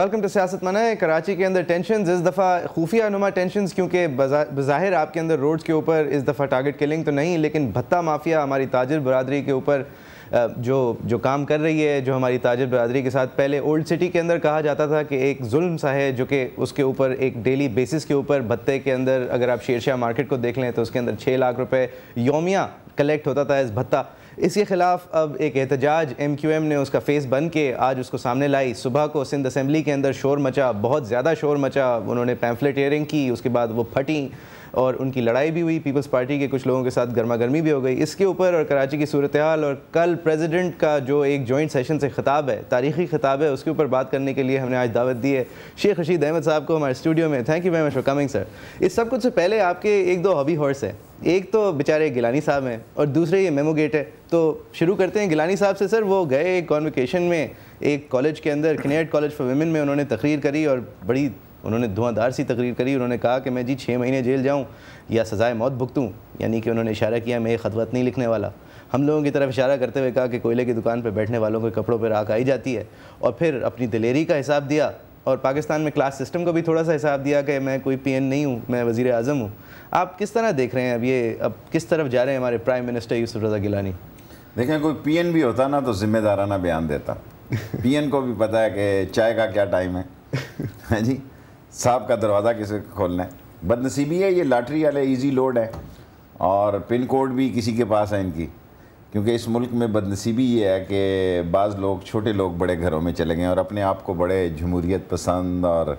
Welcome to सियासत मना है कराची के अंदर टेंशन इस दफ़ा खुफिया नुमा टेंशन क्योंकि बाहिर आपके अंदर रोड्स के ऊपर इस दफ़ा टारगेट किलिंग तो नहीं लेकिन भत्ता माफिया हमारी ताजर बरदरी के ऊपर जो जो काम कर रही है जो हमारी ताजर बरदरी के साथ पहले ओल्ड सिटी के अंदर कहा जाता था कि एक जुल्म सा है जो कि उसके ऊपर एक डेली बेसिस के ऊपर भत्ते के अंदर अगर आप शेरशाह मार्केट को देख लें तो उसके अंदर छः लाख रुपये योमिया कलेक्ट होता था इस भत्ता इसके ख़िलाफ़ अब एक एहतजाज एम क्यू एम ने उसका फेस बन के आज उसको सामने लाई सुबह को सिंध असम्बली के अंदर शोर मचा बहुत ज़्यादा शोर मचा उन्होंने पैम्फलेट एयरिंग की उसके बाद वो फटी और उनकी लड़ाई भी हुई पीपल्स पार्टी के कुछ लोगों के साथ गर्मा गर्मी भी हो गई इसके ऊपर और कराची की सूरत हाल और कल प्रेजिडेंट का जो एक जॉइंट सेशन से खिताब है तारीखी खिताब है उसके ऊपर बात करने के लिए हमने आज दावत दी है शेख रशीद अहमद साहब को हमारे स्टूडियो में thank you very much for coming sir इस सब कुछ से पहले आपके एक दो हॉबी हॉर्स हैं एक तो बेचारे गिलानी साहब हैं और दूसरे ये मेमोगेट है तो शुरू करते हैं गिलानी साहब से सर वो गए एक कॉन्वकेशन में एक कॉलेज के अंदर कनेट कॉलेज फॉर वेमेन में उन्होंने तकरीर करी और बड़ी उन्होंने धुआंधार सी तकरीर करी उन्होंने कहा कि मैं जी छः महीने जेल जाऊँ या सज़ाए मौत भुगतूँ यानी कि उन्होंने इशारा किया मैं ये खतवत नहीं लिखने वाला हम लोगों की तरफ इशारा करते हुए कहा कि कोयले की दुकान पर बैठने वालों के कपड़ों पर राख आई जाती है और फिर अपनी दिलेरी का हिसाब दिया और पाकिस्तान में क्लास सिस्टम को भी थोड़ा सा हिसाब दिया कि मैं कोई पी नहीं हूँ मैं वज़ी अजम हूँ आप किस तरह देख रहे हैं अब ये अब किस तरफ जा रहे हैं हमारे प्राइम मिनिस्टर यूसुफ रजा गिलानी देखें कोई पी भी होता ना तो जिम्मेदाराना बयान देता पी को भी पता है कि चाय का क्या टाइम है है हाँ जी साहब का दरवाज़ा किसे खोलना है बदनसीबी है ये लाटरी वाले इजी लोड है और पिन कोड भी किसी के पास है इनकी क्योंकि इस मुल्क में बदनसीबी ये है कि बाज़ लोग छोटे लोग बड़े घरों में चले गए और अपने आप को बड़े जमहूरीत पसंद और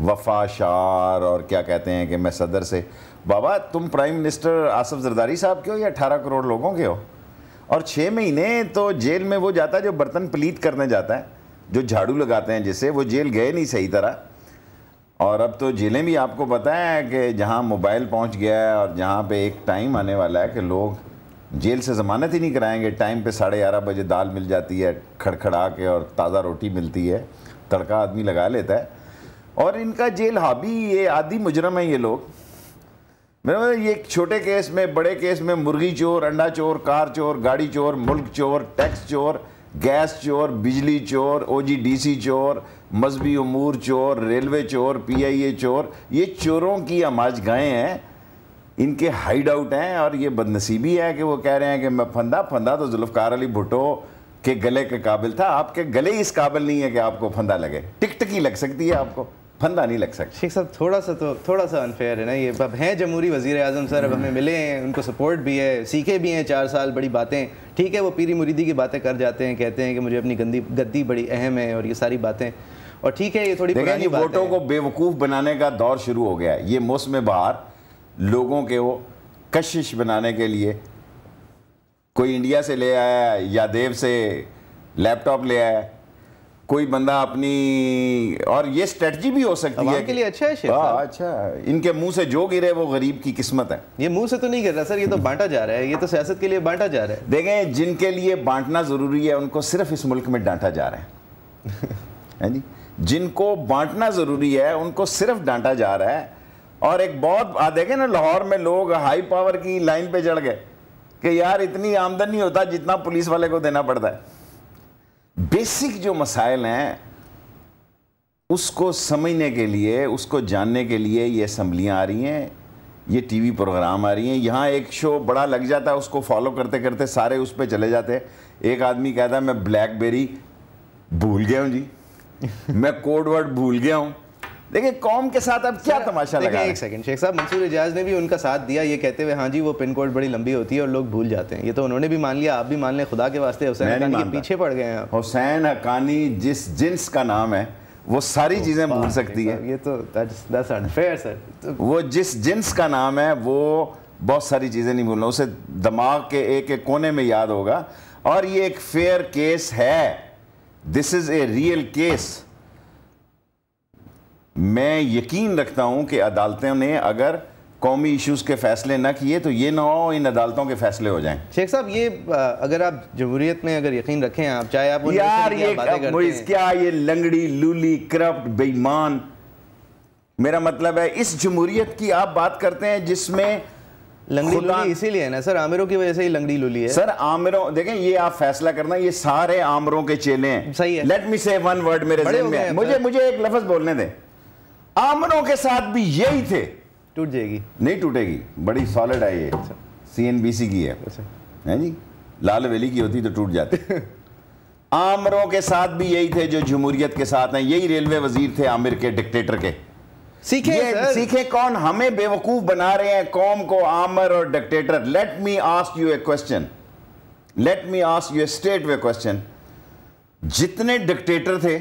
वफा शार और क्या कहते हैं कि मैं सदर से बाबा तुम प्राइम मिनिस्टर आसफ जरदारी साहब के हो या अठारह करोड़ लोगों के हो और छः महीने तो जेल में वो जाता है जो बर्तन पलीत करने जाता है जो झाड़ू लगाते हैं जिससे वो जेल गए नहीं सही तरह और अब तो जेलें भी आपको पता है कि जहाँ मोबाइल पहुँच गया है और जहाँ पे एक टाइम आने वाला है कि लोग जेल से ज़मानत ही नहीं कराएंगे टाइम पे साढ़े ग्यारह बजे दाल मिल जाती है खड़खड़ा के और ताज़ा रोटी मिलती है तड़का आदमी लगा लेता है और इनका जेल हाबी ये आदि मुजरम है ये लोग मेरा मतलब ये छोटे केस में बड़े केस में मुर्गी चोर अंडा चोर कार चोर गाड़ी चोर मुल्क चोर टैक्स चोर गैस चोर बिजली चोर ओजीडीसी चोर मजहबी अमूर चोर रेलवे चोर पी आई ए चोर ये चोरों की आमाज गायें हैं इनके हाइड आउट हैं और ये बदनसीबी है कि वो कह रहे हैं कि मैं फंदा फंदा तो जुल्फकार अली भुटो के गले के काबिल था आपके गले इस काबिल नहीं है कि आपको फंदा लगे टिकटकी लग सकती है आपको फंदा नहीं लग सकता शेख साहब थोड़ा सा तो थोड़ा सा अनफेयर है ना ये अब हैं जमहूरी वजीर अजम सर अब हम्म। हमें मिले हैं उनको सपोर्ट भी है सीखे भी हैं चार साल बड़ी बातें ठीक है वो पीरी मुरीदी की बातें कर जाते हैं कहते हैं कि मुझे अपनी गंदी गद्दी बड़ी अहम है और ये सारी बातें और ठीक है ये थोड़ी ये वोटों को बेवकूफ़ बनाने का दौर शुरू हो गया है ये मौसम बाहर लोगों के वो कशिश बनाने के लिए कोई इंडिया से ले आया देव से लैपटॉप ले आया कोई बंदा अपनी और ये स्ट्रेटजी भी हो सकती है के लिए अच्छा है हाँ अच्छा इनके मुंह से जो गिरे वो गरीब की किस्मत है ये मुंह से तो नहीं गिर रहा सर ये तो बांटा जा रहा है ये तो सियासत के लिए बांटा जा रहा है देखें जिनके लिए बांटना ज़रूरी है उनको सिर्फ इस मुल्क में डांटा जा रहा है जी जिनको बांटना ज़रूरी है उनको सिर्फ डांटा जा रहा है और एक बहुत देखें ना लाहौर में लोग हाई पावर की लाइन पे चढ़ गए कि यार इतनी आमदन नहीं होता जितना पुलिस वाले को देना पड़ता है बेसिक जो मसाइल हैं उसको समझने के लिए उसको जानने के लिए ये असम्बलियाँ आ रही हैं ये टीवी प्रोग्राम आ रही हैं यहाँ एक शो बड़ा लग जाता है उसको फॉलो करते करते सारे उस पर चले जाते हैं एक आदमी कहता है मैं ब्लैकबेरी भूल गया हूँ जी मैं कोड वर्ड भूल गया हूँ देखिए कॉम के साथ अब क्या तमाशा लगा एक सेकंड शेख साहब मंसूर एजाज ने भी उनका साथ दिया ये कहते हुए हाँ जी वो पिन कोड बड़ी लंबी होती है और लोग भूल जाते हैं ये तो उन्होंने भी मान लिया आप भी मान लें खुदा के वास्ते हुसैन हकानी के पीछे पड़ गए हैं हुसैन हकानी जिस जिन्स का नाम है वो सारी तो चीज़ें भूल सकती है ये तो फेयर अनफेयर सर वो जिस जिन्स का नाम है वो बहुत सारी चीज़ें नहीं भूलना उसे दिमाग के एक एक कोने में याद होगा और ये एक फेयर केस है this is a real case मैं यकीन रखता हूं कि अदालतों ने अगर कौमी इश्यूज के फैसले ना किए तो ये ना हो इन अदालतों के फैसले हो जाएं शेख साहब ये अगर आप जमहूरियत में अगर यकीन रखें आप चाहे आप यार ये क्या ये लंगड़ी लूली करप्ट बेईमान मेरा मतलब है इस जमहूरियत की आप बात करते हैं जिसमें लंगड़ी लुली इसीलिए ना सर आमिरों की वजह से ही लंगड़ी लुली है सर आमिरों देखें ये आप फैसला करना ये सारे आमिरों के चेले हैं सही है लेट मी से वन वर्ड मेरे में मुझे, मुझे मुझे एक लफ्ज बोलने दें आमिरों के साथ भी यही थे टूट जाएगी नहीं टूटेगी बड़ी सॉलिड है ये सीएनबीसी अच्छा। की है अच्छा। है जी लाल वेली की होती तो टूट जाती आमरों के साथ भी यही थे जो जमहूरियत के साथ हैं यही रेलवे वजीर थे आमिर के डिक्टेटर के सीखे सीखे कौन हमें बेवकूफ बना रहे हैं कौम को आमर और dictator let me ask you a question let me ask you a straight way question जितने डिक्टेटर थे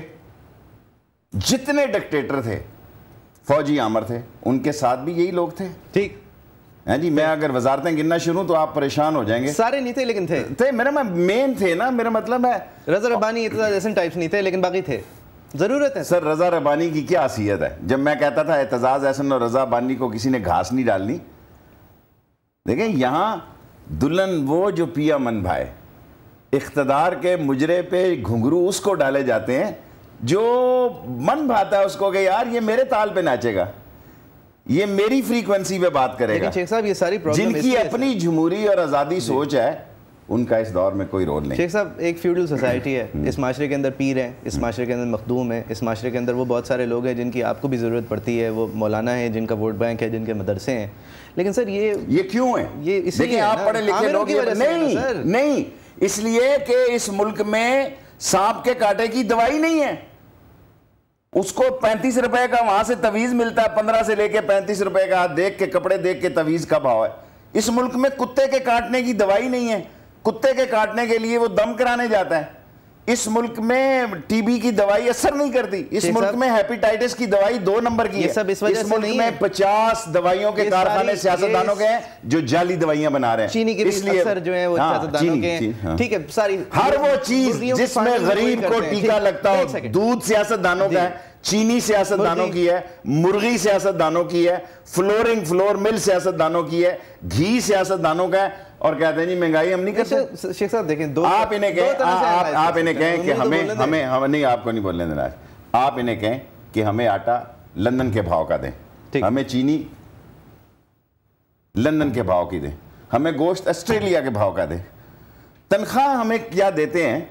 जितने डिक्टेटर थे फौजी आमर थे उनके साथ भी यही लोग थे ठीक हैं जी मैं अगर वजारतें गिनना शुरू तो आप परेशान हो जाएंगे सारे नहीं थे लेकिन थे थे मेरा मैं मेन थे ना मेरा मतलब है रजा रबानी इतना टाइप्स नहीं थे लेकिन बाकी थे ज़रूरत है सर रज़ा रबानी की क्या हसीियत है जब मैं कहता था एतजाज़ एहसन और रज़ा बानी को किसी ने घास नहीं डालनी देखें यहाँ दुल्हन वो जो पिया मन भाए इकतदार के मुजरे पे घुंघरू उसको डाले जाते हैं जो मन भाता है उसको कि यार ये मेरे ताल पे नाचेगा ये मेरी फ्रीक्वेंसी पे बात करेगा साहब ये सारी जिनकी अपनी जमहूरी और आज़ादी सोच है उनका इस दौर में कोई रोल नहीं शेख साहब एक फ्यूडल सोसाइटी है हम्म। इस माशरे के अंदर पीर हैं इस हम्म। माशरे के अंदर मखदूम है इस माशरे के अंदर वो बहुत सारे लोग हैं जिनकी आपको भी ज़रूरत पड़ती है वो मौलाना है जिनका वोट बैंक है जिनके मदरसे हैं लेकिन सर ये ये क्यों है ये इसलिए आप पढ़े लिखे लोग नहीं नहीं इसलिए कि इस मुल्क में सांप के कांटे की दवाई नहीं है उसको पैंतीस रुपए का वहां से तवीज मिलता है पंद्रह से लेके पैंतीस रुपए का देख के कपड़े देख के तवीज का भाव है इस मुल्क में कुत्ते के काटने की दवाई नहीं है कुत्ते के काटने के लिए वो दम कराने जाता है इस मुल्क में टीबी की दवाई असर नहीं करती इस मुल्क में हेपेटाइटिस की दवाई दो नंबर की है सब इस, इस मुल्क में पचास दवाइयों के कारखाने सियासतदानों के हैं जो जाली दवाइयां बना रहे हैं चीनी के इसलिए असर जो है वो हाँ, सियासतदानों के हैं हाँ। ठीक है सारी हर वो चीज जिसमें गरीब को टीका लगता हो दूध सियासतदानों का है चीनी सियासतदानों की है मुर्गी सियासतदानों की है फ्लोरिंग फ्लोर मिल सियासतदानों की है घी सियासतदानों का है और कहते हैं जी महंगाई हम नहीं अच्छा, करते शेख साहब देखें दो आप इन्हें कहें आप इन्हें कहें कि तो हमें हमें हम नहीं आपको नहीं बोलने देना आप इन्हें कहें कि हमें आटा लंदन के भाव का दें हमें चीनी लंदन के भाव की दें हमें गोश्त ऑस्ट्रेलिया के भाव का दें तनख्वाह हमें क्या देते हैं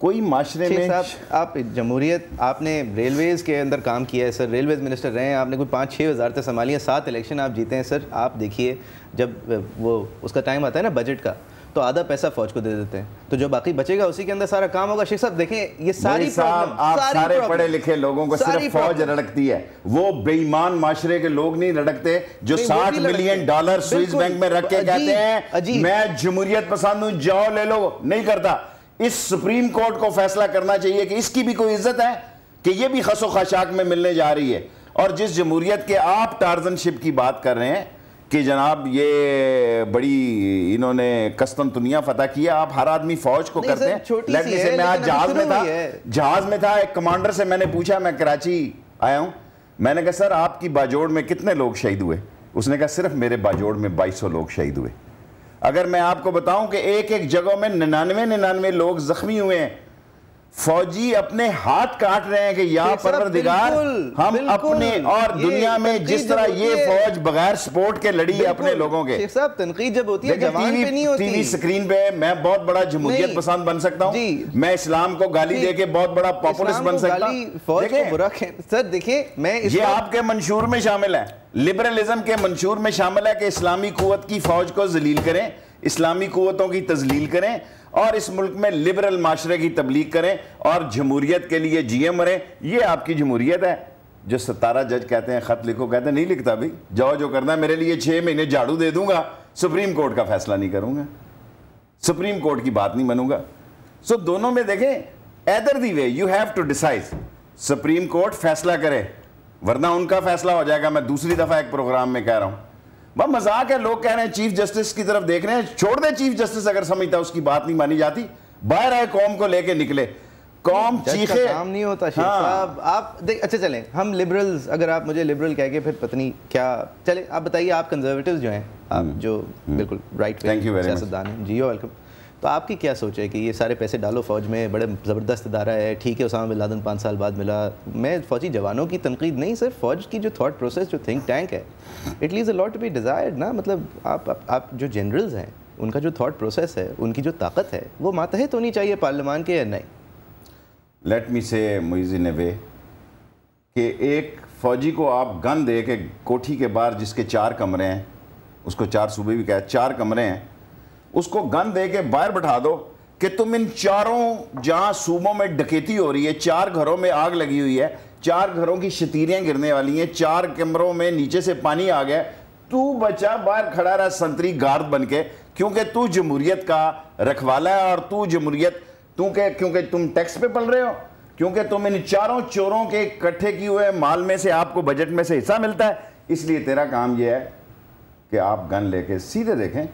कोई माशरे में साहब आप जमहूरियत आपने रेलवेज़ के अंदर काम किया है सर रेलवेज़ मिनिस्टर रहे हैं आपने कोई पाँच छः वजारतें तो संभाली हैं सात इलेक्शन आप जीते हैं सर आप देखिए जब वो उसका टाइम आता है ना बजट का तो आधा पैसा फौज को दे देते हैं तो जो बाकी बचेगा उसी के अंदर सारा काम होगा शेख साहब देखें ये सारी साहब आप सारी सारे पढ़े लिखे लोगों को सिर्फ फौज रड़कती है वो बेईमान माशरे के लोग नहीं रड़कते जो साठ मिलियन डॉलर स्विस बैंक में रख के कहते हैं मैं जमहूरियत पसंद हूँ जाओ ले लो नहीं करता इस सुप्रीम कोर्ट को फैसला करना चाहिए कि इसकी भी कोई इज्जत है कि यह भी खसो खशाक में मिलने जा रही है और जिस जमहूरियत के आप टारजनशिप की बात कर रहे हैं कि जनाब ये बड़ी इन्होंने कस्तन दुनिया फतह किया आप हर आदमी फौज को करते हैं से मैं आज जहाज में था जहाज में था एक कमांडर से मैंने पूछा मैं कराची आया हूं मैंने कहा सर आपकी बाजोड़ में कितने लोग शहीद हुए उसने कहा सिर्फ मेरे बाजोड़ में 2200 लोग शहीद हुए अगर मैं आपको बताऊं कि एक एक जगह में निन्यानवे निन्यानवे लोग जख्मी हुए हैं फौजी अपने हाथ काट रहे हैं कि या परवरदिगार हम बिल्कुल, अपने और दुनिया में जिस तरह ये फौज बगैर सपोर्ट के लड़ी है अपने लोगों के साहब तनकीद जब होती है जवान पे नहीं होती टीवी स्क्रीन पे मैं बहुत बड़ा जमहूरियत पसंद बन सकता हूँ मैं इस्लाम को गाली दे के बहुत बड़ा पॉपुलिस्ट बन सकता हूँ सर देखिए मैं ये आपके मंशूर में शामिल है लिबरलिज्म के मंशूर में शामिल है कि इस्लामी क़वत की फ़ौज को जलील करें इस्लामी क़वतों की तजलील करें और इस मुल्क में लिबरल माशरे की तबलीग करें और जमहूरियत के लिए जी मरें ये आपकी जमहूरियत है जो सतारा जज कहते हैं ख़त लिखो कहते हैं नहीं लिखता भाई जाओ जो करना है मेरे लिए छः महीने झाड़ू दे दूंगा सुप्रीम कोर्ट का फैसला नहीं करूंगा सुप्रीम कोर्ट की बात नहीं मनूंगा सो दोनों में देखें either the way you have to decide Supreme Court फैसला करे वरना उनका फैसला हो जाएगा मैं दूसरी दफ़ा एक प्रोग्राम में कह रहा हूं वह मजाक है लोग कह रहे हैं चीफ जस्टिस की तरफ देख रहे हैं छोड़ दे चीफ जस्टिस अगर समझता उसकी बात नहीं मानी जाती बाहर आए कौम को लेके निकले कौम चीखे काम नहीं होता हाँ। आप, आप देख अच्छा चलें हम लिबरल्स अगर आप मुझे लिबरल कह के फिर पत्नी क्या चले आप बताइए आप कंजर्वेटिव जो हैं आप हम्म। जो हम्म। बिल्कुल राइट सियासतदान हैं जी वेलकम तो आपकी क्या सोच है कि ये सारे पैसे डालो फौज में बड़े ज़बरदस्त अदारा है ठीक है उसमें लादन पाँच साल बाद मिला मैं फौजी जवानों की तनकीद नहीं सिर्फ फौज की जो थाट प्रोसेस जो थिंक टैंक है it leaves a lot to be desired ना मतलब आप, आप आप जो जनरल्स हैं उनका जो थाट प्रोसेस है उनकी जो ताकत है वो मातहत होनी चाहिए पार्लियामान के या नहीं लेट मी से मुइजिन वे कि एक फ़ौजी को आप गन दे के कोठी के बाहर जिसके चार कमरे हैं उसको चार सूबे भी कहे चार कमरे हैं उसको गन दे के बाहर बैठा दो कि तुम इन चारों जहाँ सूबों में डकैती हो रही है चार घरों में आग लगी हुई है चार घरों की शतीरियाँ गिरने वाली हैं चार कमरों में नीचे से पानी आ गया तू बचा बाहर खड़ा रहा संतरी गार्द बन के क्योंकि तू जमहूरीत का रखवाला है और तू जमहूरीत तू के क्योंकि तुम टैक्स पे पल रहे हो क्योंकि तुम इन चारों चोरों के इकट्ठे किए हुए माल में से आपको बजट में से हिस्सा मिलता है इसलिए तेरा काम यह है कि आप गन लेके सीधे देखें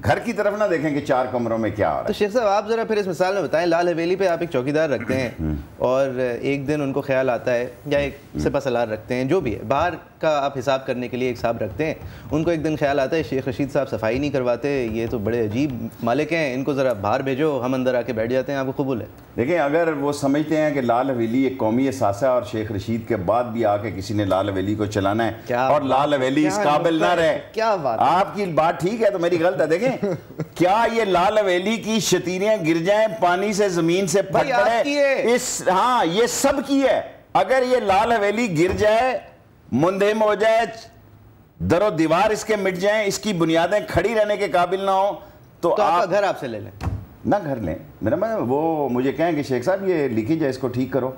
घर की तरफ ना देखें कि चार कमरों में क्या हो रहा तो है तो शेख साहब आप ज़रा फिर इस मिसाल में बताएं लाल हवेली पे आप एक चौकीदार रखते हैं हम्म। और एक दिन उनको ख्याल आता है या एक हम्म। सिपा सलार रखते हैं जो भी है बाहर का आप हिसाब करने के लिए एक हिसाब रखते हैं उनको एक दिन ख्याल आता है शेख रशीद साहब सफाई नहीं करवाते ये तो बड़े अजीब मालिक हैं इनको ज़रा बाहर भेजो हम अंदर आके बैठ जाते हैं आपको कबूल है देखिए अगर वो समझते हैं कि लाल हवेली एक कौमी सासा और शेख रशीद के बाद भी आके किसी ने लाल हवेली को चलाना है क्या और लाल हवेली इस काबिल ना रहे क्या बात आपकी बात ठीक है तो मेरी गलत है देखें क्या ये लाल हवेली की शतीरें गिर जाएं पानी से जमीन से फट पड़े इस हाँ ये सब की है अगर ये लाल हवेली गिर जाए मुंदेम हो जाए दरो दीवार इसके मिट जाए इसकी बुनियादें खड़ी रहने के काबिल ना हो तो, तो आप घर आपसे ले लें ना घर लें मेरा मैं मतलब वो मुझे कहें कि शेख साहब ये लिखी जाए इसको ठीक करो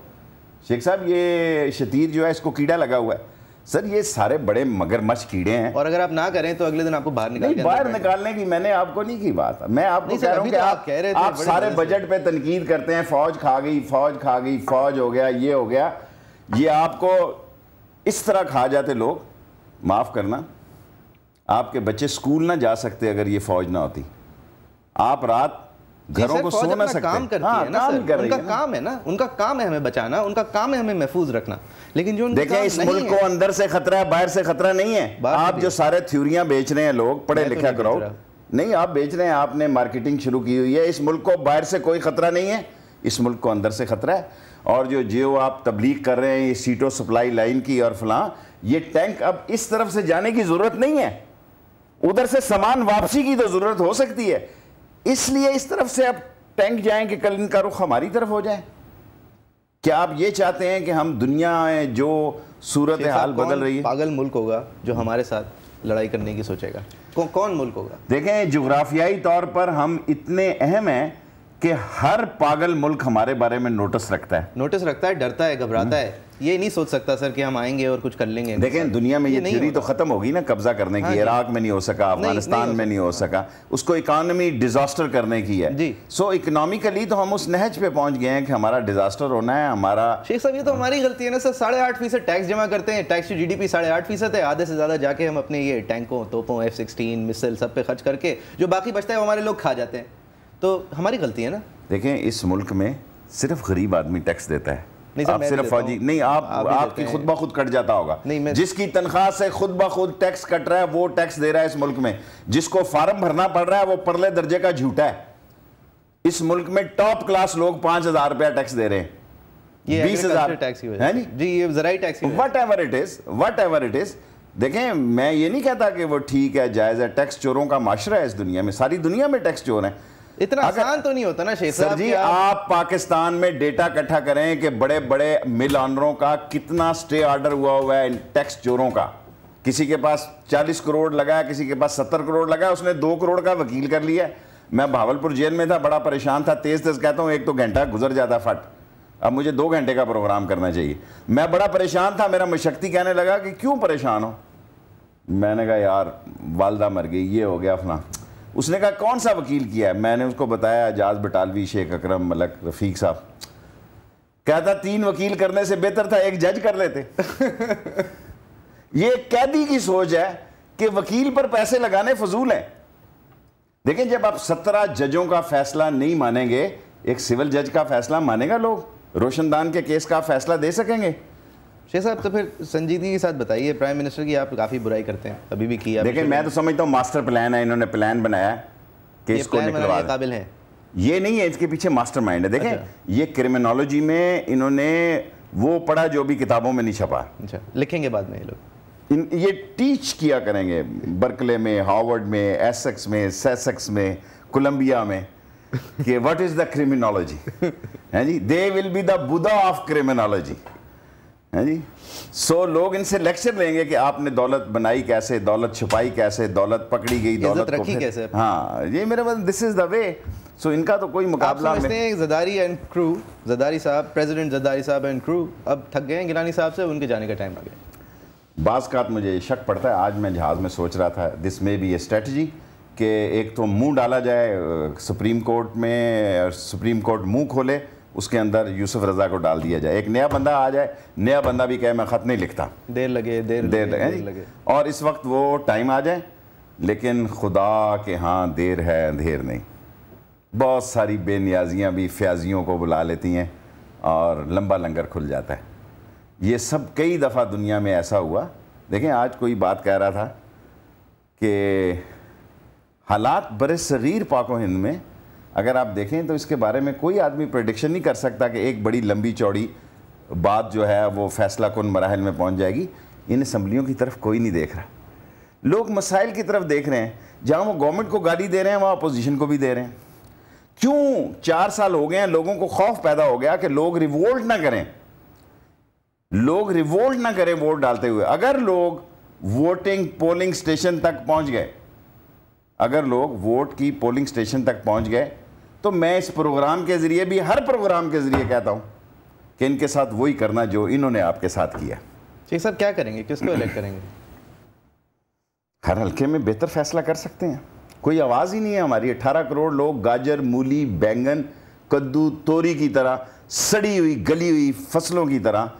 शेख साहब ये शतीर जो है इसको कीड़ा लगा हुआ है सर ये सारे बड़े मगरमच्छ कीड़े हैं और अगर आप ना करें तो अगले दिन आपको बाहर निकाल बाहर निकालने की मैंने आपको नहीं की बात मैं आपको कह रहा हूँ तो कि आप कह रहे थे आप सारे बजट पे तनकीद करते हैं फौज खा गई फौज खा गई फौज हो गया ये हो गया ये आपको इस तरह खा जाते लोग माफ़ करना आपके बच्चे स्कूल ना जा सकते अगर ये फौज ना होती आप रात घरों को सो ना सकते काम करती हाँ, है ना काम कर उनका काम है ना उनका काम है हमें बचाना उनका काम है हमें महफूज रखना लेकिन जो देखिए इस मुल्क को अंदर से खतरा है बाहर से खतरा नहीं है आप जो सारे थ्योरियां बेच रहे हैं लोग पढ़े तो लिखा करो नहीं आप बेच रहे हैं आपने मार्केटिंग शुरू की हुई है इस मुल्क को बाहर से कोई खतरा नहीं है इस मुल्क को अंदर से खतरा है और जो जियो आप तबलीग कर रहे हैं ये सीटों सप्लाई लाइन की और फलां ये टैंक अब इस तरफ से जाने की ज़रूरत नहीं है उधर से सामान वापसी की तो ज़रूरत हो सकती है इसलिए इस तरफ से अब टैंक जाएं कि कल इनका रुख हमारी तरफ हो जाए क्या आप ये चाहते हैं कि हम दुनिया में जो सूरत हाल बदल रही है पागल मुल्क होगा जो हमारे साथ लड़ाई करने की सोचेगा कौ, कौन मुल्क होगा देखें जोग्राफियाई तौर पर हम इतने अहम हैं कि हर पागल मुल्क हमारे बारे में नोटिस रखता है नोटिस रखता है डरता है घबराता हम्म। है ये नहीं सोच सकता सर कि हम आएंगे और कुछ कर लेंगे देखें दुनिया में ये, ये थ्योरी तो ख़त्म होगी ना कब्ज़ा करने की हाँ इराक में नहीं हो सका अफगानिस्तान में नहीं हो सका उसको इकानमी डिज़ास्टर करने की है जी सो इकोनॉमिकली तो हम उस नहज पे पहुंच गए हैं कि हमारा डिज़ास्टर होना है हमारा शेख साहब ये तो हमारी गलती है ना सर साढ़े आठ फीसद टैक्स जमा करते हैं tax to G D P साढ़े आठ फीसद है आधे से ज़्यादा जाके हम अपने ये टैंकों तोपों एफ सिक्सटीन मिसल सब पे खर्च करके जो बाकी बचता है वो हमारे लोग खा जाते हैं तो हमारी गलती है ना देखें इस मुल्क में सिर्फ गरीब आदमी टैक्स देता है नहीं आप सिर्फ फौजी नहीं आप, आपकी खुद ब खुद कट जाता होगा नहीं मैं जिसकी तनख्वाह से खुद ब खुद टैक्स कट रहा है वो टैक्स दे रहा है इस मुल्क में जिसको फार्म भरना पड़ रहा है वो परले दर्जे का झूठा है इस मुल्क में टॉप क्लास लोग पांच हजार रुपया टैक्स दे रहे हैं बीस हजार whatever it is whatever it is देखें मैं ये नहीं कहता कि वो ठीक है जायज़ है टैक्स चोरों का माशरा है इस दुनिया में सारी दुनिया में टैक्स चोर है इतना आसान तो नहीं होता ना शेख सर जी आप पाकिस्तान में डेटा इकट्ठा करें कि बड़े बड़े मिल ऑनरों का कितना स्टे ऑर्डर हुआ हुआ है टैक्स चोरों का किसी के पास 40 करोड़ लगा है किसी के पास 70 करोड़ लगा है उसने दो करोड़ का वकील कर लिया मैं भावलपुर जेल में था बड़ा परेशान था तेज तेज कहता हूँ एक तो घंटा गुजर जाता फट अब मुझे दो घंटे का प्रोग्राम करना चाहिए मैं बड़ा परेशान था मेरा मशक्ति कहने लगा कि क्यों परेशान हो मैंने कहा यार वालदा मर गई ये हो गया अपना उसने कहा कौन सा वकील किया है मैंने उसको बताया एजाज बटालवी शेख अकरम मलक रफीक साहब कहता तीन वकील करने से बेहतर था एक जज कर लेते ये कैदी की सोच है कि वकील पर पैसे लगाने फजूल हैं देखें जब आप सत्रह जजों का फैसला नहीं मानेंगे एक सिविल जज का फैसला मानेगा लोग रोशनदान के केस का फैसला दे सकेंगे शेख साहब तो फिर संजीदगी के साथ बताइए प्राइम मिनिस्टर की आप काफ़ी बुराई करते हैं अभी भी किया देखिए मैं तो समझता हूँ मास्टर प्लान है इन्होंने प्लान बनाया कि इसको निकलवा काबिल है ये नहीं है इसके पीछे मास्टर है देखें अच्छा। ये क्रिमिनोलॉजी में इन्होंने वो पढ़ा जो भी किताबों में नहीं छपा अच्छा लिखेंगे बाद में ये लोग इन ये टीच किया करेंगे बर्कले में हार्वर्ड में एसेक्स में सेसेक्स में कोलंबिया में कि व्हाट इज़ द क्रिमिनोलॉजी हैं जी they will be the Buddha of criminology है जी सो लोग इनसे लेक्चर लेंगे कि आपने दौलत बनाई कैसे दौलत छुपाई कैसे दौलत पकड़ी गई दौलत रखी कैसे हाँ ये मेरा मतलब this is the way so इनका तो कोई मुकाबला आप समझते हैं जदारी एंड क्रू जदारी साहब प्रेसिडेंट जदारी साहब एंड क्रू अब थक गए हैं गिलानी साहब से उनके जाने का टाइम आ गया बाज़ का मुझे शक पड़ता है आज मैं जहाज़ में सोच रहा था दिस में भी ए स्ट्रेटजी कि एक तो मुंह डाला जाए सुप्रीम कोर्ट में सुप्रीम कोर्ट मुंह खोले उसके अंदर यूसुफ रजा को डाल दिया जाए एक नया बंदा आ जाए नया बंदा भी कहे मैं ख़त नहीं लिखता देर लगे देर देर लगे, देर लगे। और इस वक्त वो टाइम आ जाए लेकिन खुदा के हाँ देर है अंधेर नहीं बहुत सारी बेनियाजियाँ भी फ्याजियों को बुला लेती हैं और लंबा लंगर खुल जाता है ये सब कई दफ़ा दुनिया में ऐसा हुआ देखें आज कोई बात कह रहा था कि हालात बर सग़ीर पाको हिंद में अगर आप देखें तो इसके बारे में कोई आदमी प्रडिक्शन नहीं कर सकता कि एक बड़ी लंबी चौड़ी बात जो है वो फैसला कन मराहल में पहुँच जाएगी इन असम्बलियों की तरफ कोई नहीं देख रहा लोग मसाइल की तरफ देख रहे हैं जहाँ वो गवर्नमेंट को गाली दे रहे हैं वहाँ अपोजिशन को भी दे रहे हैं क्यों चार साल हो गए हैं लोगों को खौफ पैदा हो गया कि लोग रिवोल्ट ना करें लोग रिवोल्ट ना करें वोट डालते हुए अगर लोग वोटिंग पोलिंग स्टेशन तक पहुंच गए अगर लोग वोट की पोलिंग स्टेशन तक पहुंच गए तो मैं इस प्रोग्राम के ज़रिए भी हर प्रोग्राम के ज़रिए कहता हूं कि इनके साथ वही करना जो इन्होंने आपके साथ किया ठीक सर क्या करेंगे किसको इलेक्ट करेंगे हर हल्के में बेहतर फैसला कर सकते हैं कोई आवाज़ ही नहीं है हमारी अठारह करोड़ लोग गाजर मूली बैंगन कद्दू तोरी की तरह सड़ी हुई गली हुई फसलों की तरह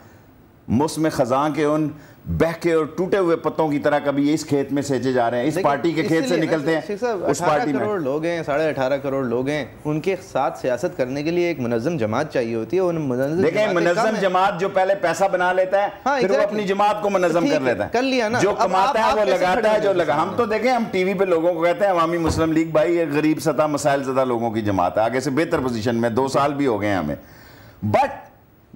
मौसम ख़जा के उन बहके और टूटे हुए पत्तों की तरह कभी इस खेत में सेचे जा रहे हैं इस पार्टी के खेत से निकलते हैं उस पार्टी करोड़ लोग हैं साढ़े अठारह करोड़ लोग हैं उनके साथ सियासत करने के लिए एक मुनजम जमात चाहिए होती है उन देखें मुनजम जमात जो पहले पैसा बना लेता है हाँ, फिर वो अपनी जमात को मुनजम कर लेता है कर लिया ना जो कमाता है वो लगाता है जो लगा हम तो देखें हम टीवी पे लोगों को कहते हैं अवामी मुस्लिम लीग भाई ये गरीब सतह मसाइल सदा लोगों की जमात है आगे से बेहतर पोजिशन में दो साल भी हो गए हमें बट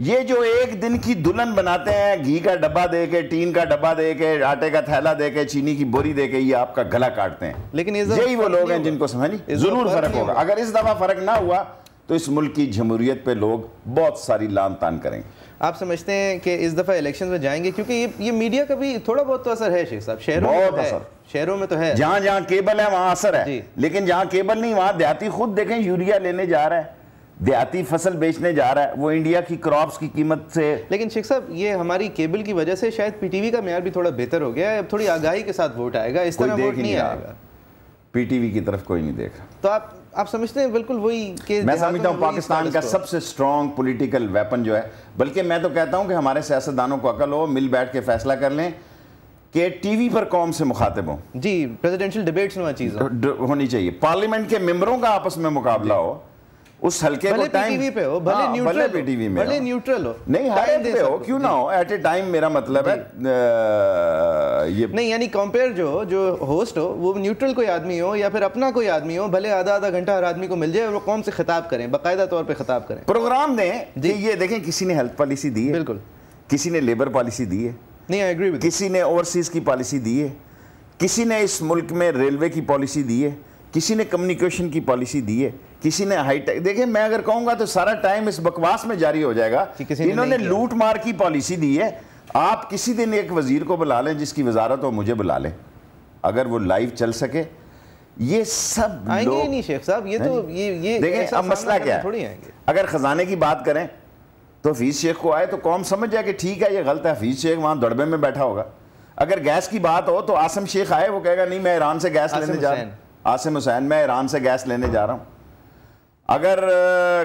ये जो एक दिन की दुल्हन बनाते हैं घी का डब्बा दे के टीन का डब्बा दे के आटे का थैला दे के चीनी की बोरी दे के ये आपका गला काटते हैं लेकिन यही वो लोग हैं जिनको समझ जरूर फर्क होगा अगर इस दफा फर्क ना हुआ तो इस मुल्क की जमहूरियत पे लोग बहुत सारी लान तान करेंगे आप समझते हैं कि इस दफ़ा इलेक्शन में जाएंगे क्योंकि ये ये मीडिया का भी थोड़ा बहुत तो असर है शेख साहब शहरों में तो असर शहरों में तो है जहां जहां केबल है वहां असर है लेकिन जहां केबल नहीं वहां देहाती खुद देखें यूरिया लेने जा रहा है देहाती फसल बेचने जा रहा है वो इंडिया की क्रॉप्स की कीमत से लेकिन शेख साहब ये हमारी केबल की वजह से शायद पीटीवी का मैार भी थोड़ा बेहतर हो गया है अब थोड़ी आगाही के साथ वोट आएगा इस तरह वोट नहीं, आएगा पीटीवी की तरफ कोई नहीं देख रहा तो आप आप समझते हैं बिल्कुल वही मैं समझता हूँ पाकिस्तान का सबसे स्ट्रॉन्ग पोलिटिकल वेपन जो है बल्कि मैं तो कहता हूँ कि हमारे सियासतदानों को अकल हो मिल बैठ के फैसला कर लें के टीवी पर कौम से मुखातिब हो जी प्रेसिडेंशियल डिबेट्स में चीज़ होनी चाहिए पार्लियामेंट के मेम्बरों का आपस में मुकाबला हो उस हल्के को टाइम पे हो भले न्यूट्रल हाँ, भले पीटीवी में भले न्यूट्रल हो नहीं हाइट पे हो क्यों ना हो एट ए टाइम मेरा मतलब है ये नहीं यानी कंपेयर जो जो होस्ट हो वो न्यूट्रल कोई आदमी हो या फिर अपना कोई आदमी हो भले आधा आधा घंटा हर आदमी को मिल जाए और वो कौन से खिताब करें बाकायदा तौर पर खिताब करें प्रोग्राम ने ये देखें किसी ने हेल्थ पॉलिसी दी है बिल्कुल किसी ने लेबर पॉलिसी दी है नहीं आई एग्री किसी ने ओवरसीज की पॉलिसी दी है किसी ने इस मुल्क में रेलवे की पॉलिसी दी है किसी ने कम्युनिकेशन की पॉलिसी दी है किसी ने हाईटेक देखिए मैं अगर कहूंगा तो सारा टाइम इस बकवास में जारी हो जाएगा इन्होंने लूट मार की पॉलिसी दी है आप किसी दिन एक वजीर को बुला लें जिसकी वजारत हो मुझे बुला लें अगर वो लाइव चल सके ये सब आएंगे नहीं शेख साहब ये तो ये ये देखें अब मसला क्या है थोड़ी आएंगे अगर खजाने की बात करें तो हफीज़ शेख को आए तो कौम समझ जाए कि ठीक है ये गलत है हफीज़ शेख वहाँ दड़बे में बैठा होगा अगर गैस की बात हो तो आसम शेख आए वो कहेगा नहीं मैं ईरान से गैस लेने जा रहा हूँ आसिम हुसैन मैं ईरान से गैस लेने जा रहा हूँ अगर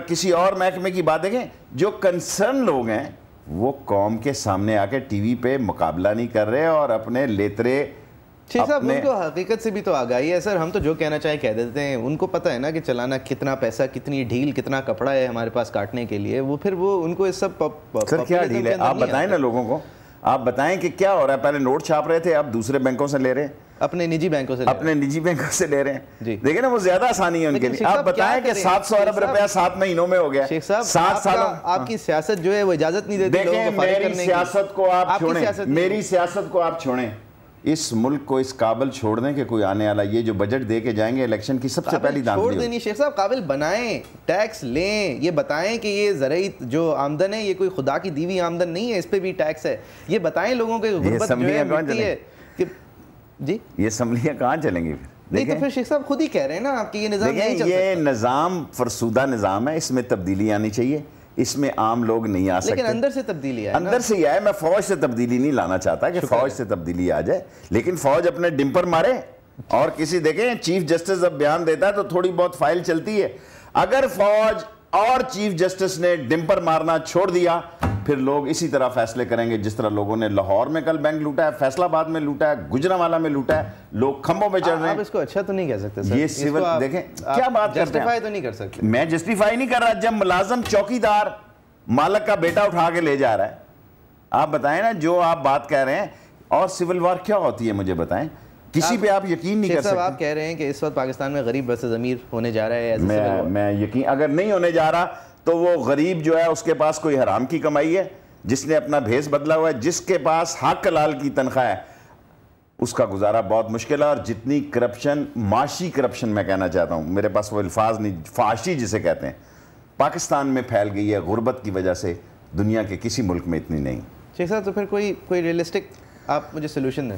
किसी और महकमे की बात देखें जो कंसर्न लोग हैं वो कौम के सामने आके टीवी पे मुकाबला नहीं कर रहे और अपने लेतरे उनको हकीकत से भी तो आगाही है सर हम तो जो कहना चाहें कह देते हैं उनको पता है ना कि चलाना कितना पैसा कितनी ढील कितना कपड़ा है हमारे पास काटने के लिए वो फिर वो उनको इस सब सर क्या ढील है आप बताएं ना लोगों को आप बताएं कि क्या हो रहा है पहले नोट छाप रहे थे आप दूसरे बैंकों से ले रहे हैं अपने निजी बैंकों से अपने निजी बैंकों से ले रहे हैं जी देखिए ना वो ज्यादा आसानी है उनके लिए आप बताएं कि सात सौ अरब रुपया सात महीनों में हो गया शेख साहब सात साल आपकी हाँ। सियासत जो है वो इजाजत नहीं देती देखें मेरी सियासत को आप छोड़ें मेरी सियासत को आप छोड़ें इस मुल्क को इस काबिल छोड़ दें कि कोई आने वाला ये जो बजट दे के जाएंगे इलेक्शन की सबसे पहली दाम छोड़ देनी शेख साहब काबिल बनाएं टैक्स लें ये बताएं कि ये जरिए जो आमदन है ये कोई खुदा की दीवी आमदन नहीं है इस पर भी टैक्स है ये बताएं लोगों के गुर्बत जो है है कि जी ये असम्बलियाँ कहाँ चलेंगी फिर नहीं तो फिर शेख साहब खुद ही कह रहे हैं ना आपकी ये निज़ाम नहीं चल ये निज़ाम फरसूदा निज़ाम है इसमें तब्दीली आनी चाहिए इसमें आम लोग नहीं आ सकते लेकिन अंदर से तब्दीली आए अंदर से ही आए मैं फौज से तब्दीली नहीं लाना चाहता कि फौज से तब्दीली आ जाए लेकिन फौज अपने डिम्पर मारे और किसी देखें चीफ जस्टिस जब बयान देता है तो थोड़ी बहुत फाइल चलती है अगर फौज और चीफ जस्टिस ने डिम्पर मारना छोड़ दिया फिर लोग इसी तरह फैसले करेंगे जिस तरह लोगों ने लाहौर में कल बैंक लूटा है फैसलाबाद में लूटा है गुजरावाला में लूटा है लोग खंभों में चढ़ रहे हैं इसको अच्छा तो नहीं कह सकते सर। ये सिविल देखें क्या बात जस्टिफाई तो नहीं कर सकते मैं जस्टिफाई नहीं कर रहा जब मुलाजम चौकीदार मालक का बेटा उठा के ले जा रहा है आप बताएं ना जो आप बात कह रहे हैं और सिविल वार क्या होती है मुझे बताएं किसी पे आप यकीन नहीं कर सकते आप कह रहे हैं कि इस वक्त पाकिस्तान में गरीब बस जमीर होने जा रहा है मैं, मैं यकीन अगर नहीं होने जा रहा तो वो गरीब जो है उसके पास कोई हराम की कमाई है जिसने अपना भेस बदला हुआ है जिसके पास हक लाल की तनख्वाह है उसका गुजारा बहुत मुश्किल है और जितनी करप्शन माशी करप्शन मैं कहना चाहता हूँ मेरे पास वो अल्फाज नहीं फाशी जिसे कहते हैं पाकिस्तान में फैल गई है गुर्बत की वजह से दुनिया के किसी मुल्क में इतनी नहीं शेख साहब तो फिर कोई कोई रियलिस्टिक आप मुझे सोल्यूशन दें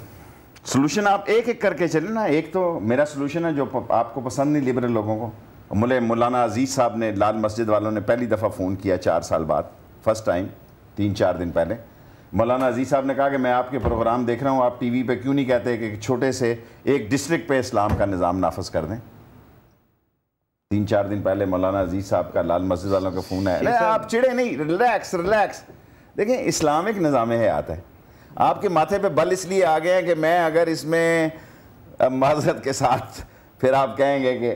सोल्यूशन आप एक एक करके चले ना एक तो मेरा सोल्यूशन है जो आपको पसंद नहीं लिबरल लोगों को मुले मौलाना अजीज़ साहब ने लाल मस्जिद वालों ने पहली दफ़ा फ़ोन किया चार साल बाद फर्स्ट टाइम तीन चार दिन पहले मौलाना अजीज़ साहब ने कहा कि मैं आपके प्रोग्राम देख रहा हूँ आप टी वी पर क्यों नहीं कहते कि छोटे से एक डिस्ट्रिक्ट पे इस्लाम का निज़ाम नाफज कर दें तीन चार दिन पहले मौलाना अजीज साहब का लाल मस्जिद वालों का फ़ोन है आप चिड़े नहीं रिलैक्स रिलैक्स देखें इस्लामिक निज़ाम हयात है आपके माथे पे बल इसलिए आ गए हैं कि मैं अगर इसमें माजरत के साथ फिर आप कहेंगे कि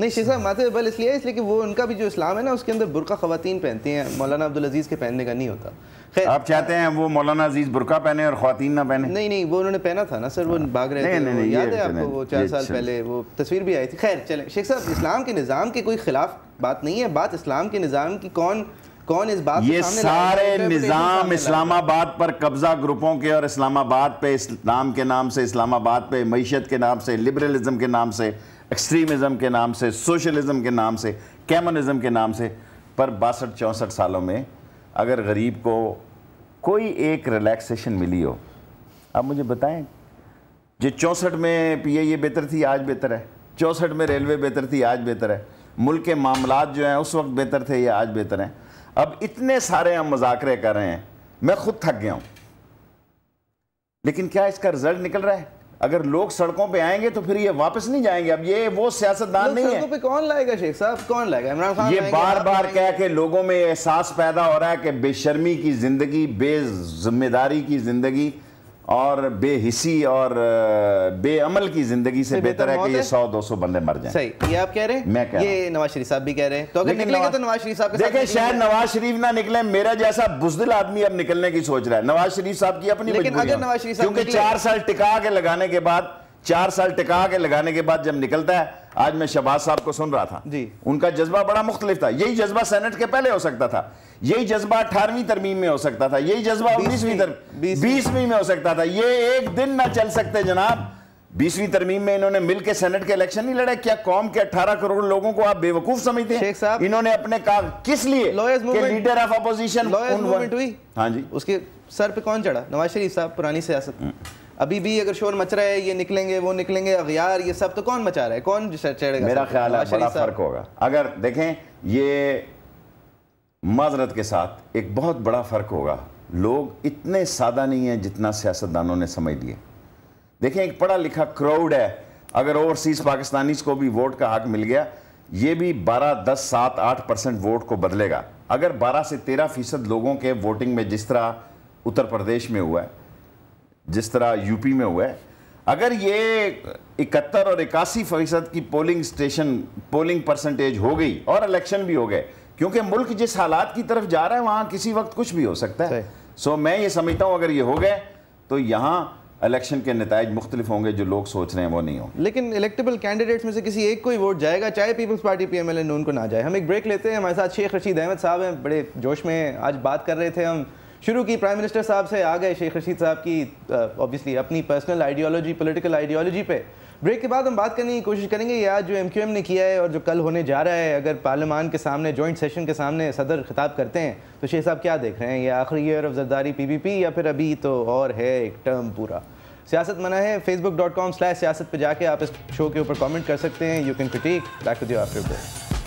नहीं शेख साहब बल इसलिए इसलिए कि वो उनका भी जो इस्लाम है ना उसके अंदर बुरका खवतिन पहनती हैं मौलाना अब्दुल अजीज़ के पहनने का नहीं होता खैर आप चाहते हैं वो मौलाना अजीज़ बुरका पहने और खातन ना पहने नहीं नहीं वो उन्होंने पहना था ना सर वो हाँ। भाग रहे थे याद है आपको वो चार साल अच्छा। पहले वो तस्वीर भी आई थी खैर चले शेख साहब इस्लाम के निज़ाम के कोई खिलाफ बात नहीं है बात इस्लाम के निज़ाम की कौन कौन इस बात ये सारे तो निज़ाम इस्लामाबाद पर कब्जा ग्रुपों के और इस्लामाबाद पे इस्लाम के नाम से इस्लामाबाद पे मीशत के नाम से लिबरलिज्म के नाम से एक्सट्रीमिज़म के नाम से सोशलिज़म के नाम से कैमनिज़म के नाम से पर बासठ चौंसठ सालों में अगर गरीब को कोई एक रिलैक्सेशन मिली हो आप मुझे बताएं जो चौंसठ में पी ये बेहतर थी आज बेहतर है चौंसठ में रेलवे बेहतर थी आज बेहतर है मुल्क के मामला जो हैं उस वक्त बेहतर थे या आज बेहतर हैं अब इतने सारे हम मुजाकरे कर रहे हैं मैं खुद थक गया हूँ लेकिन क्या इसका रिजल्ट निकल रहा है अगर लोग सड़कों पे आएंगे तो फिर ये वापस नहीं जाएंगे अब ये वो सियासतदान मतलब नहीं है पे कौन लाएगा शेख साहब कौन लाएगा इमरान खान ये बार बार कह के लोगों में एहसास पैदा हो रहा है कि बेशर्मी की जिंदगी बेजिम्मेदारी की जिंदगी और बेहिसी और बेअमल की जिंदगी से बेहतर है कि ये सौ दो सौ बंदे मर जाए सही ये आप कह रहे हैं मैं कह ये नवाज शरीफ साहब भी कह रहे हैं तो अगर निकलेंगे तो नवाज शरीफ साहब देखिए शायद नवाज शरीफ ना निकले मेरा जैसा बुजदिल आदमी अब निकलने की सोच रहा है नवाज शरीफ साहब की अपनी नवाज शरीफ क्योंकि चार साल टिका के लगाने के बाद चार साल टिका के लगाने के बाद जब निकलता है आज मैं शहबाज साहब को सुन रहा था जी उनका जज्बा बड़ा मुख्तलिफ था यही जज्बा सेनेट के पहले हो सकता था यही जज्बा अठारहवीं तरमीम में हो सकता था यही जज्बा उन्नीसवीं बीसवीं में हो सकता था ये एक दिन ना चल सकते जनाब बीसवीं तरमीम में इन्होंने मिलकर सेनेट के इलेक्शन नहीं लड़े क्या कौम के 18 करोड़ लोगों को आप बेवकूफ समझते हैं इन्होंने अपने काम किस लिए लीडर ऑफ अपोजिशन हुई हाँ जी उसके सर पे कौन चढ़ा नवाज शरीफ साहब पुरानी सियासत हम्म। अभी भी अगर शोर मच रहा है ये निकलेंगे वो निकलेंगे अगर ये सब तो कौन मचा रहा है कौन चढ़ेगा मेरा ख्याल है बड़ा फर्क होगा अगर देखें ये माजरत के साथ एक बहुत बड़ा फ़र्क होगा लोग इतने सादा नहीं हैं जितना सियासतदानों ने समझ लिए देखें एक पढ़ा लिखा क्राउड है अगर ओवरसीज़ पाकिस्तानीज़ को भी वोट का हक मिल गया ये भी 12, 10, 7, 8 परसेंट वोट को बदलेगा अगर 12 से 13 फीसद लोगों के वोटिंग में जिस तरह उत्तर प्रदेश में हुआ है जिस तरह यूपी में हुआ है अगर ये इकहत्तर और इक्यासी फीसद की पोलिंग स्टेशन पोलिंग परसेंटेज हो गई और इलेक्शन भी हो गए क्योंकि मुल्क जिस हालात की तरफ जा रहा है वहां किसी वक्त कुछ भी हो सकता है सो मैं ये समझता हूँ अगर ये हो गए तो यहाँ इलेक्शन के नतज मुख्तलिफ होंगे जो लोग सोच रहे हैं वो नहीं होंगे लेकिन इलेक्टेबल कैंडिडेट्स में से किसी एक को ही वोट जाएगा चाहे Peoples Party P M L नून को ना जाए हम एक ब्रेक लेते हैं हमारे साथ शेख रशीद अहमद साहब हैं बड़े जोश में आज बात कर रहे थे हम शुरू की प्राइम मिनिस्टर साहब से आ गए शेख रशीद साहब की ऑब्वियसली अपनी पर्सनल आइडियोलॉजी पोलिटिकल आइडियोलॉजी पे ब्रेक के बाद हम बात करने की कोशिश करेंगे या जो एम क्यू एम ने किया है और जो कल होने जा रहा है अगर पार्लियामान के सामने जॉइंट सेशन के सामने सदर खिताब करते हैं तो शेख साहब क्या देख रहे हैं या आखिरी year of Zardari P P P या फिर अभी तो और है एक टर्म पूरा सियासत मना है फेसबुक डॉट कॉम स्लैश सियासत पर जाके आप इस शो के ऊपर कॉमेंट कर सकते हैं you can critic back to the break